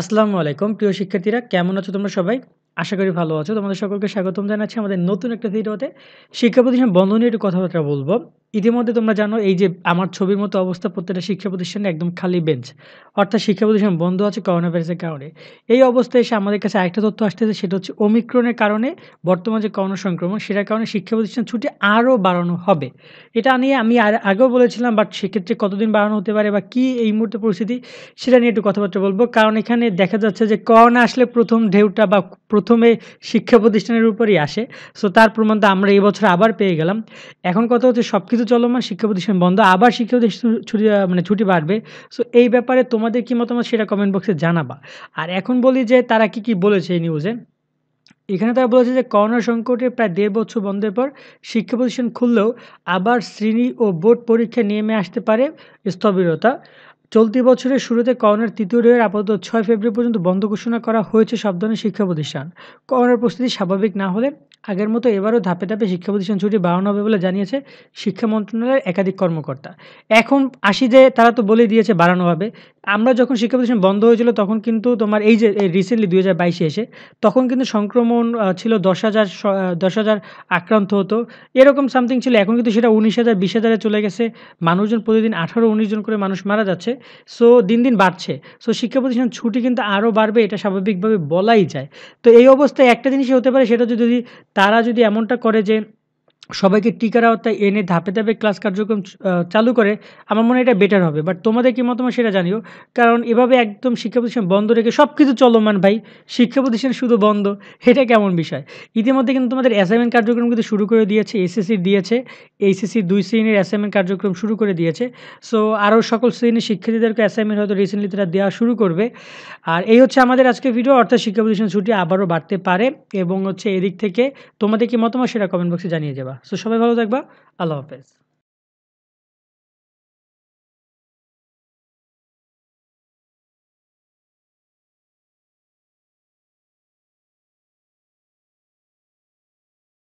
আসসালামু আলাইকুম প্রিয় শিক্ষার্থীরা কেমন আছো তোমরা সবাই আশা করি ভালো আছো তোমাদের সকলকে স্বাগতম জানাচ্ছি আমাদের নতুন একটা ভিডিওতে শিক্ষা প্রতিষ্ঠান বন্ধ নিয়ে একটু কথাবার্তা বলবো ইতিমধ্যে তোমরা জানো এই যে আমার ছবির মতো অবস্থা প্রত্যেকটা শিক্ষা প্রতিষ্ঠানে একদম খালি বেঞ্চ অর্থাৎ শিক্ষা প্রতিষ্ঠান বন্ধ আছে করোনা ভাইরাসের কারণে এই অবস্থায় এসে আমাদের কাছে আরেকটা তথ্য আসতেছে সেটা হচ্ছে ওমিক্রনের কারণে বর্তমান যে করোনা সংক্রমণ সেটার কারণে শিক্ষা প্রতিষ্ঠান ছুটি আরও বাড়ানো হবে এটা নিয়ে আমি আর আগেও বলেছিলাম বাট সেক্ষেত্রে কতদিন বাড়ানো হতে পারে বা কি এই মুহূর্তে পরিস্থিতি সেটা নিয়ে একটু কথাবার্তা বলবো কারণ এখানে দেখা যাচ্ছে যে করোনা আসলে প্রথম ঢেউটা বা প্রথমে শিক্ষা প্রতিষ্ঠানের উপরই আসে সো তার প্রমাণ তো আমরা এবছর আবার পেয়ে গেলাম এখন কথা হচ্ছে সব কিছু কিছু চলমান শিক্ষা প্রতিষ্ঠান বন্ধ আবার শিক্ষা প্রতিষ্ঠান ছুটি মানে ছুটি বাড়বে সো এই ব্যাপারে তোমাদের কী মতামত সেটা কমেন্ট বক্সে জানাবা আর এখন বলি যে তারা কি কি বলেছে এই নিউজে এখানে তারা বলেছে যে করোনা সংকটে প্রায় দেড় বছর বন্ধের পর শিক্ষা প্রতিষ্ঠান খুললেও আবার শ্রেণী ও বোর্ড পরীক্ষা নেমে আসতে পারে স্থবিরতা চলতি বছরের শুরুতে করোনার তৃতীয় ঢেউয়ের আপাতত ছয় ফেব্রুয়ারি পর্যন্ত বন্ধ ঘোষণা করা হয়েছে সব ধরনের শিক্ষা প্রতিষ্ঠান করোনার প্রস্তুতি স্বাভাবিক না হলে আগের মতো এবারও ধাপে ধাপে শিক্ষা প্রতিষ্ঠান ছুটি বাড়ানো হবে বলে জানিয়েছে শিক্ষা মন্ত্রণালয়ের একাধিক কর্মকর্তা এখন আসি যে তারা তো বলে দিয়েছে বাড়ানো হবে আমরা যখন শিক্ষা প্রতিষ্ঠান বন্ধ হয়েছিল তখন কিন্তু তোমার এই যে রিসেন্টলি দুই হাজার বাইশে এসে তখন কিন্তু সংক্রমণ ছিল দশ হাজার দশ হাজার আক্রান্ত হতো এরকম সামথিং ছিল এখন কিন্তু সেটা উনিশ হাজার বিশ হাজারে চলে গেছে মানুষজন প্রতিদিন আঠারো উনিশ জন করে মানুষ মারা যাচ্ছে সো দিন দিন বাড়ছে সো শিক্ষা প্রতিষ্ঠান ছুটি কিন্তু আরও বাড়বে এটা স্বাভাবিকভাবে বলাই যায় তো এই অবস্থায় একটা জিনিসই হতে পারে সেটা যদি তারা যদি এমনটা করে যে সবাইকে টিকার আওতায় এনে ধাপে ধাপে ক্লাস কার্যক্রম চালু করে আমার মনে এটা বেটার হবে বাট তোমাদের কি মতামত সেটা জানিও কারণ এভাবে একদম শিক্ষা প্রতিষ্ঠান বন্ধ রেখে সব কিছু চলমান ভাই শিক্ষা প্রতিষ্ঠান শুধু বন্ধ এটা কেমন বিষয় ইতিমধ্যে কিন্তু তোমাদের অ্যাসাইনমেন্ট কার্যক্রম কিন্তু শুরু করে দিয়েছে এসএসসি দিয়েছে এইসিসির দুই শ্রেণীর অ্যাসাইনমেন্ট কার্যক্রম শুরু করে দিয়েছে সো আরও সকল শ্রেণীর শিক্ষার্থীদেরকে অ্যাসাইনমেন্ট হয়তো রিসেন্টলি তারা দেওয়া শুরু করবে আর এই হচ্ছে আমাদের আজকে ভিডিও অর্থাৎ শিক্ষা প্রতিষ্ঠান ছুটি আবারও বাড়তে পারে এবং হচ্ছে এদিক থেকে তোমাদের কি মতামত সেটা কমেন্ট বক্সে জানিয়ে যাবা সো সবাই ভালো থাকবা আল্লাহ হাফেজ